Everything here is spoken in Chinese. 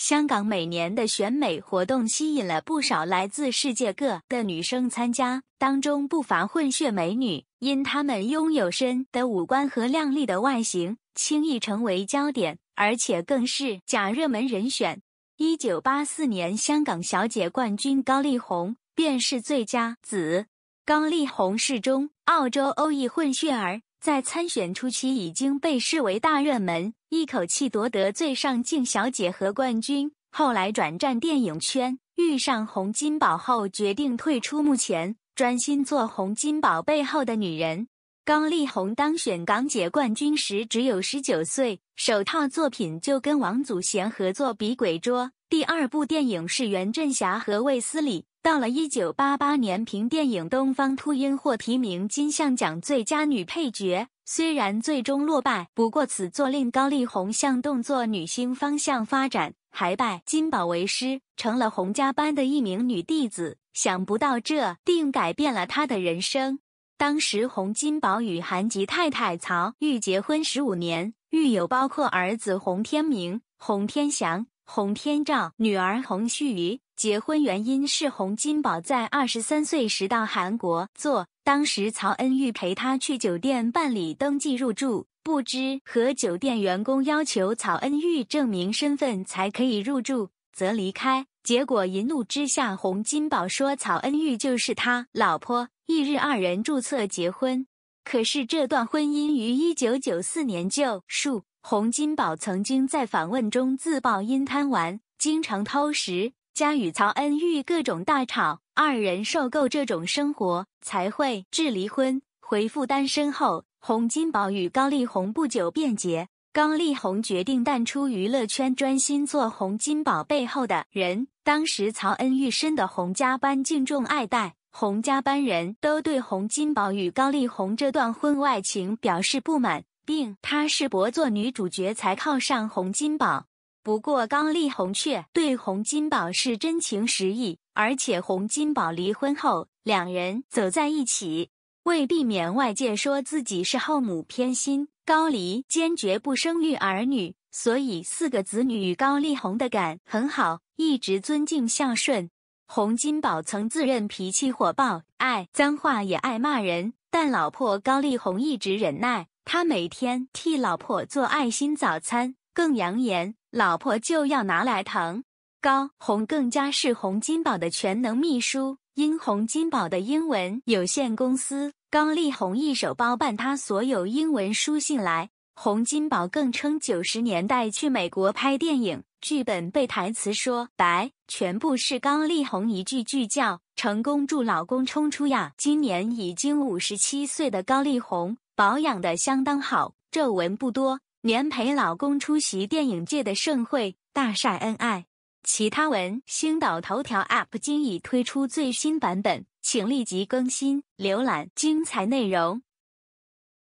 香港每年的选美活动吸引了不少来自世界各的女生参加，当中不乏混血美女，因她们拥有深的五官和靓丽的外形，轻易成为焦点，而且更是假热门人选。一九八四年香港小姐冠军高丽红便是最佳子，高丽红是中澳洲欧裔混血儿。在参选初期已经被视为大热门，一口气夺得最上镜小姐和冠军。后来转战电影圈，遇上洪金宝后决定退出幕前，专心做洪金宝背后的女人。高丽红当选港姐冠军时只有十九岁，首套作品就跟王祖贤合作《比鬼捉》，第二部电影是袁振霞和卫斯理。到了一九八八年，凭电影《东方秃鹰》获提名金像奖最佳女配角，虽然最终落败，不过此作令高丽红向动作女星方向发展，还拜金宝为师，成了洪家班的一名女弟子。想不到这定改变了她的人生。当时洪金宝与韩吉太太曹玉结婚十五年，育有包括儿子洪天明、洪天祥。洪天照女儿洪旭瑜结婚原因，是洪金宝在二十三岁时到韩国做，当时曹恩玉陪他去酒店办理登记入住，不知和酒店员工要求曹恩玉证明身份才可以入住，则离开。结果一怒之下，洪金宝说曹恩玉就是他老婆。翌日二人注册结婚，可是这段婚姻于一九九四年就数。洪金宝曾经在访问中自曝因贪玩，经常偷食，加与曹恩玉各种大吵，二人受够这种生活才会致离婚。回复单身后，洪金宝与高丽红不久便结。高丽红决定淡出娱乐圈，专心做洪金宝背后的人。当时曹恩玉深的洪家班敬重爱戴，洪家班人都对洪金宝与高丽红这段婚外情表示不满。并，她是博做女主角才靠上洪金宝。不过高丽红却对洪金宝是真情实意，而且洪金宝离婚后两人走在一起。为避免外界说自己是后母偏心，高黎坚决不生育儿女，所以四个子女与高丽红的感很好，一直尊敬孝顺。洪金宝曾自认脾气火爆，爱脏话也爱骂人，但老婆高丽红一直忍耐。他每天替老婆做爱心早餐，更扬言老婆就要拿来疼。高红更加是洪金宝的全能秘书，因洪金宝的英文有限公司，高丽红一手包办他所有英文书信来。洪金宝更称九十年代去美国拍电影，剧本背台词说白，全部是高丽红一句句叫，成功助老公冲出亚。今年已经五十七岁的高丽红。保养的相当好，皱纹不多。年陪老公出席电影界的盛会，大晒恩爱。其他文，星岛头条 App 今已推出最新版本，请立即更新浏览精彩内容。